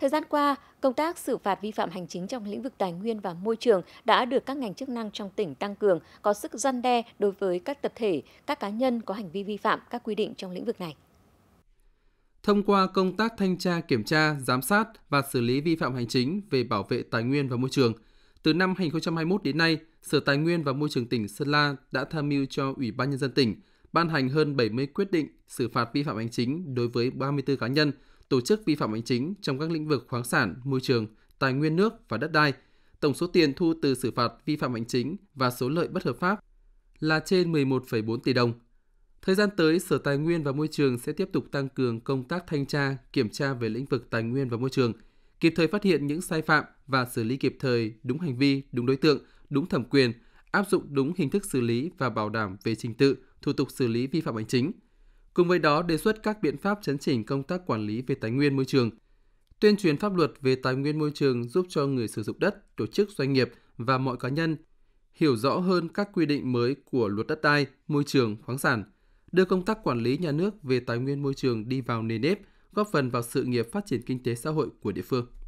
Thời gian qua, công tác xử phạt vi phạm hành chính trong lĩnh vực tài nguyên và môi trường đã được các ngành chức năng trong tỉnh tăng cường, có sức răn đe đối với các tập thể, các cá nhân có hành vi vi phạm các quy định trong lĩnh vực này. Thông qua công tác thanh tra, kiểm tra, giám sát và xử lý vi phạm hành chính về bảo vệ tài nguyên và môi trường, từ năm 2021 đến nay, Sở Tài nguyên và Môi trường tỉnh Sơn La đã tham mưu cho Ủy ban nhân dân tỉnh ban hành hơn 70 quyết định xử phạt vi phạm hành chính đối với 34 cá nhân, tổ chức vi phạm hành chính trong các lĩnh vực khoáng sản, môi trường, tài nguyên nước và đất đai. Tổng số tiền thu từ xử phạt vi phạm hành chính và số lợi bất hợp pháp là trên 11,4 tỷ đồng. Thời gian tới, Sở Tài nguyên và Môi trường sẽ tiếp tục tăng cường công tác thanh tra, kiểm tra về lĩnh vực tài nguyên và môi trường, kịp thời phát hiện những sai phạm và xử lý kịp thời đúng hành vi, đúng đối tượng, đúng thẩm quyền, áp dụng đúng hình thức xử lý và bảo đảm về trình tự, thủ tục xử lý vi phạm hành chính. Cùng với đó, đề xuất các biện pháp chấn chỉnh công tác quản lý về tài nguyên môi trường, tuyên truyền pháp luật về tài nguyên môi trường giúp cho người sử dụng đất, tổ chức doanh nghiệp và mọi cá nhân hiểu rõ hơn các quy định mới của luật đất đai, môi trường, khoáng sản, đưa công tác quản lý nhà nước về tài nguyên môi trường đi vào nền nếp, góp phần vào sự nghiệp phát triển kinh tế xã hội của địa phương.